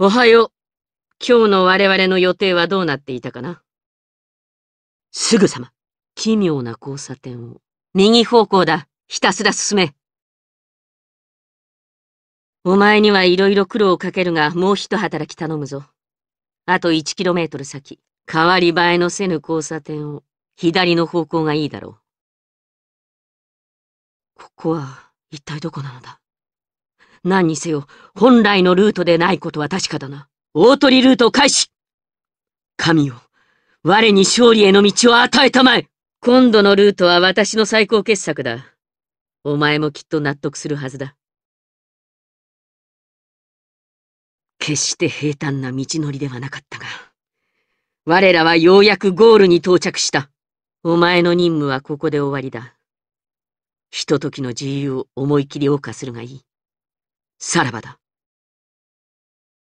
おはよう。今日の我々の予定はどうなっていたかなすぐさま、奇妙な交差点を。右方向だ。ひたすら進め。お前にはいろいろ苦労をかけるが、もう一働き頼むぞ。あと1キロメートル先、変わり映えのせぬ交差点を、左の方向がいいだろう。ここは、一体どこなのだ何にせよ、本来のルートでないことは確かだな。大鳥ルート開始神よ、我に勝利への道を与えたまえ今度のルートは私の最高傑作だ。お前もきっと納得するはずだ。決して平坦な道のりではなかったが、我らはようやくゴールに到着した。お前の任務はここで終わりだ。ひとときの自由を思い切り謳歌するがいい。さらばだ。